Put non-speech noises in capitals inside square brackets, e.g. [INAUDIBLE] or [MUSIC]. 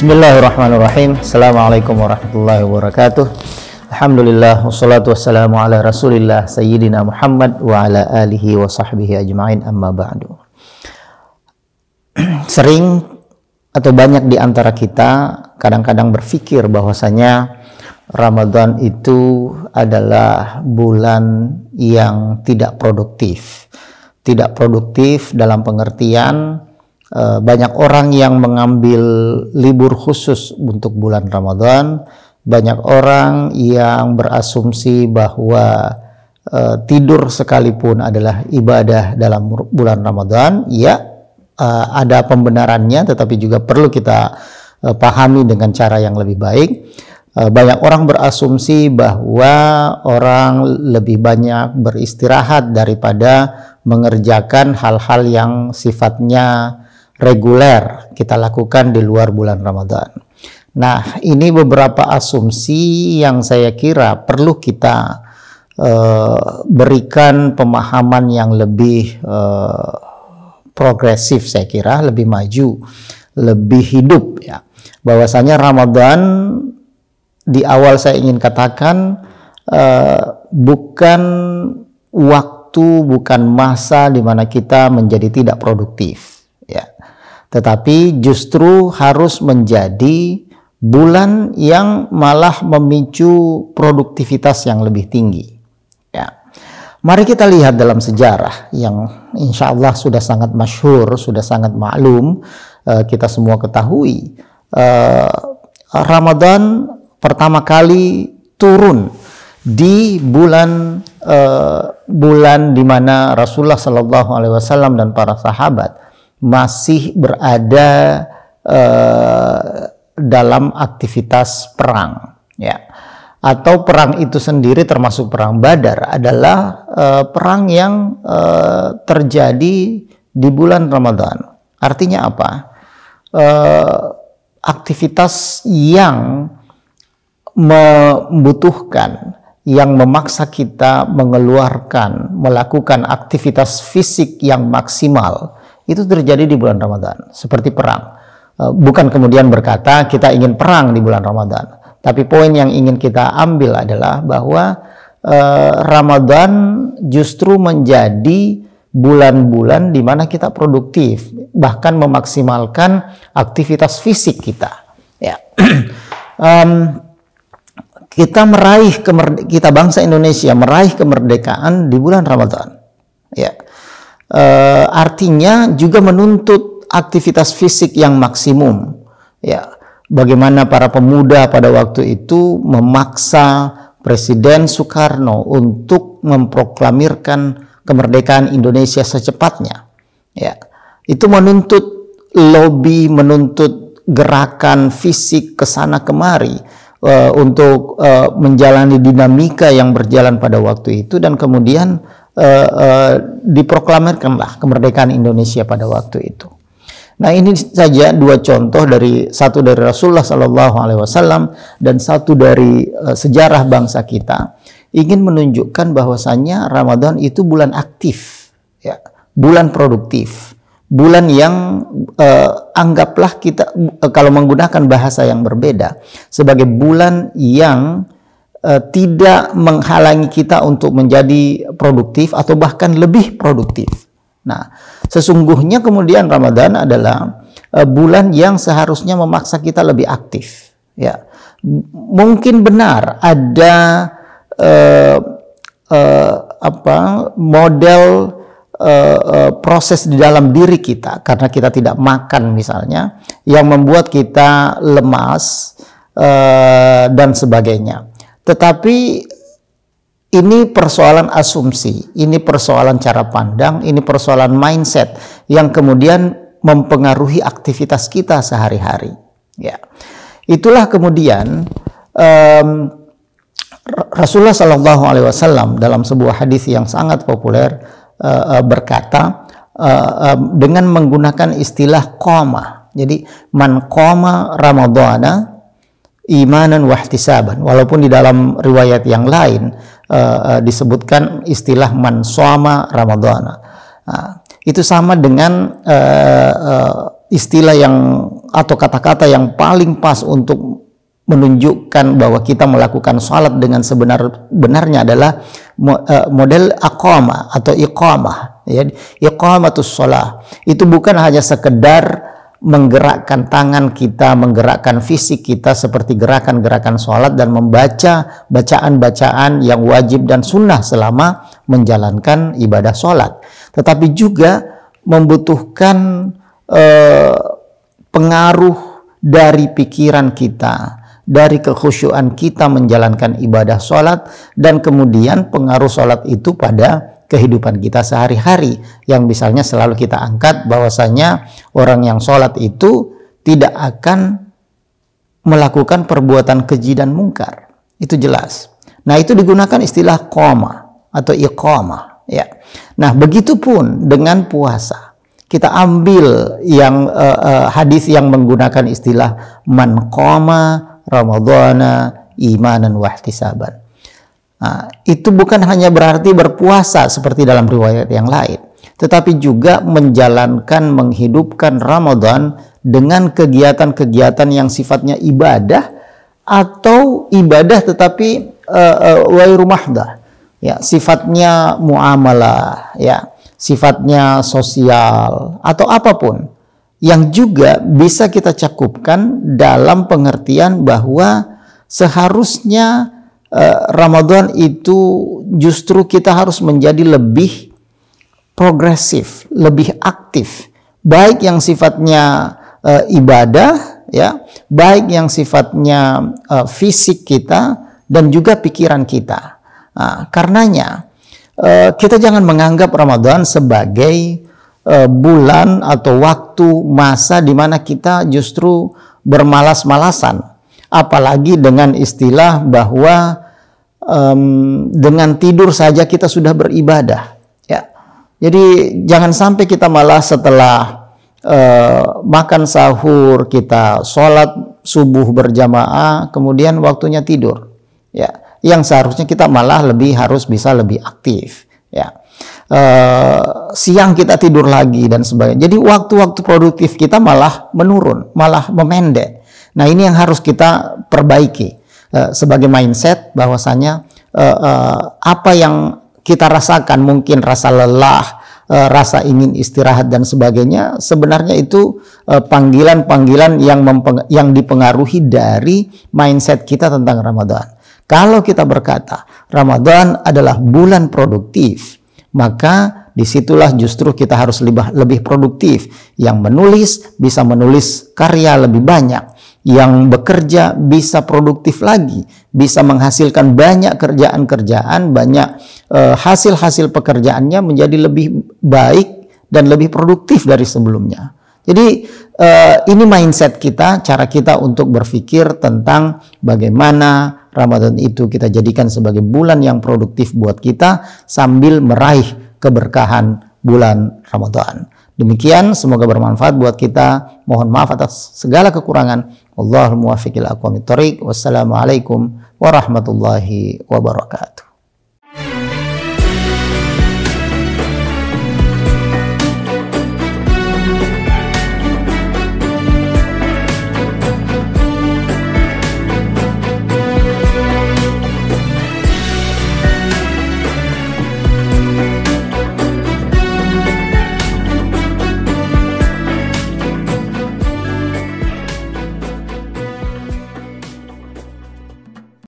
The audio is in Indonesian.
Bismillahirrahmanirrahim Assalamualaikum warahmatullahi wabarakatuh Alhamdulillah Wassalatu wassalamu ala rasulillah Sayyidina Muhammad Wa ala alihi wa sahbihi ajma'in Amma ba'du [CLEARS THROAT] Sering atau banyak di antara kita Kadang-kadang berpikir bahwasanya Ramadan itu adalah bulan yang tidak produktif Tidak produktif dalam pengertian Eh, banyak orang yang mengambil libur khusus untuk bulan Ramadan, banyak orang yang berasumsi bahwa e, tidur sekalipun adalah ibadah dalam bulan Ramadan. Ya, e, ada pembenarannya tetapi juga perlu kita e, pahami dengan cara yang lebih baik. Banyak orang berasumsi bahwa orang lebih banyak beristirahat daripada mengerjakan hal-hal yang sifatnya reguler kita lakukan di luar bulan Ramadan. Nah, ini beberapa asumsi yang saya kira perlu kita uh, berikan pemahaman yang lebih uh, progresif saya kira, lebih maju, lebih hidup ya. Bahwasanya Ramadan di awal saya ingin katakan uh, bukan waktu, bukan masa di mana kita menjadi tidak produktif ya. Tetapi justru harus menjadi bulan yang malah memicu produktivitas yang lebih tinggi. Ya. Mari kita lihat dalam sejarah yang insya Allah sudah sangat masyhur, sudah sangat maklum, eh, kita semua ketahui. Eh, Ramadan pertama kali turun di bulan eh, bulan di mana Rasulullah Shallallahu Alaihi Wasallam dan para sahabat masih berada eh, dalam aktivitas perang ya atau perang itu sendiri termasuk perang Badar adalah eh, perang yang eh, terjadi di bulan Ramadan. Artinya apa? Eh, aktivitas yang membutuhkan yang memaksa kita mengeluarkan, melakukan aktivitas fisik yang maksimal itu terjadi di bulan Ramadan, seperti perang. Eh, bukan kemudian berkata kita ingin perang di bulan Ramadan, tapi poin yang ingin kita ambil adalah bahwa eh, Ramadan justru menjadi bulan-bulan di mana kita produktif, bahkan memaksimalkan aktivitas fisik kita. Ya. um, [CLEARS THROAT] kita meraih kita bangsa Indonesia meraih kemerdekaan di bulan Ramadan. Ya uh, artinya juga menuntut aktivitas fisik yang maksimum. Ya, bagaimana para pemuda pada waktu itu memaksa Presiden Soekarno untuk memproklamirkan kemerdekaan Indonesia secepatnya. Ya, itu menuntut lobby, menuntut gerakan fisik ke sana kemari uh, untuk uh, menjalani dinamika yang berjalan pada waktu itu dan kemudian uh, eh, uh, eh, diproklamirkanlah kemerdekaan Indonesia pada waktu itu. Nah ini saja dua contoh dari satu dari Rasulullah Shallallahu Alaihi Wasallam dan satu dari uh, sejarah bangsa kita ingin menunjukkan bahwasannya Ramadan itu bulan aktif, ya, bulan produktif, bulan yang uh, anggaplah kita uh, kalau menggunakan bahasa yang berbeda sebagai bulan yang Eh, tidak menghalangi kita untuk menjadi produktif atau bahkan lebih produktif. Nah, sesungguhnya kemudian Ramadan adalah eh, bulan yang seharusnya memaksa kita lebih aktif. Ya, mungkin benar ada eh, apa model uh, uh, proses di dalam diri kita karena kita tidak makan misalnya yang membuat kita lemas uh, dan sebagainya. Tetapi ini persoalan asumsi, ini persoalan cara pandang, ini persoalan mindset yang kemudian mempengaruhi aktivitas kita sehari-hari. Ya, itulah kemudian um, Rasulullah Shallallahu Alaihi Wasallam dalam sebuah hadis yang sangat populer uh, uh, berkata uh, uh, dengan menggunakan istilah koma. Jadi man koma Ramadhana imanan wahtisaban walaupun di dalam riwayat yang lain uh, uh, disebutkan istilah man shoma ramadhana nah, itu sama dengan uh, uh, istilah yang atau kata-kata yang paling pas untuk menunjukkan bahwa kita melakukan salat dengan sebenar-benarnya adalah model akoma atau iqamah ya iqamatus shalah itu bukan hanya sekedar menggerakkan tangan kita, menggerakkan fisik kita seperti gerakan-gerakan sholat dan membaca bacaan-bacaan yang wajib dan sunnah selama menjalankan ibadah sholat. Tetapi juga membutuhkan eh, pengaruh dari pikiran kita, dari kekhusyuan kita menjalankan ibadah sholat dan kemudian pengaruh sholat itu pada kehidupan kita sehari-hari yang misalnya selalu kita angkat bahwasanya orang yang sholat itu tidak akan melakukan perbuatan keji dan mungkar itu jelas nah itu digunakan istilah koma atau ikoma ya nah begitupun dengan puasa kita ambil yang uh, uh, hadis yang menggunakan istilah man koma ramadhana imanan wahtisaban Nah, itu bukan hanya berarti berpuasa seperti dalam riwayat yang lain, tetapi juga menjalankan menghidupkan Ramadan dengan kegiatan-kegiatan yang sifatnya ibadah atau ibadah tetapi eh, eh, wairu uh, uh, ya sifatnya muamalah ya sifatnya sosial atau apapun yang juga bisa kita cakupkan dalam pengertian bahwa seharusnya Eh, Ramadan itu justru kita harus menjadi lebih progresif, lebih aktif, baik yang sifatnya uh, ibadah ya, baik yang sifatnya uh, fisik kita dan juga pikiran kita. Nah, karenanya uh, kita jangan menganggap Ramadan sebagai bulan atau waktu masa di mana kita justru bermalas-malasan apalagi dengan istilah bahwa um, dengan tidur saja kita sudah beribadah ya jadi jangan sampai kita malah setelah uh, makan sahur kita sholat subuh berjamaah kemudian waktunya tidur ya yang seharusnya kita malah lebih harus bisa lebih aktif ya uh, siang kita tidur lagi dan sebagainya jadi waktu-waktu produktif kita malah menurun malah memendek Nah ini yang harus kita perbaiki uh, sebagai mindset bahwasanya uh, eh, uh, eh, apa yang kita rasakan mungkin rasa lelah, rasa ingin istirahat dan sebagainya sebenarnya itu panggilan-panggilan yang yang dipengaruhi dari mindset kita tentang Ramadan. Kalau kita berkata Ramadan adalah bulan produktif, maka disitulah justru kita harus lebih produktif. Yang menulis bisa menulis karya lebih banyak yang bekerja bisa produktif lagi, bisa menghasilkan banyak kerjaan-kerjaan, banyak hasil eh, hasil-hasil pekerjaannya menjadi lebih baik dan lebih produktif dari sebelumnya. Jadi uh, ini mindset kita, cara kita untuk berpikir tentang bagaimana Ramadan itu kita jadikan sebagai bulan yang produktif buat kita sambil meraih keberkahan bulan Ramadan. Demikian, semoga bermanfaat buat kita. Mohon maaf atas segala kekurangan. Allahul muwafiq ila aqwamit thoriq. Wassalamualaikum warahmatullahi wabarakatuh.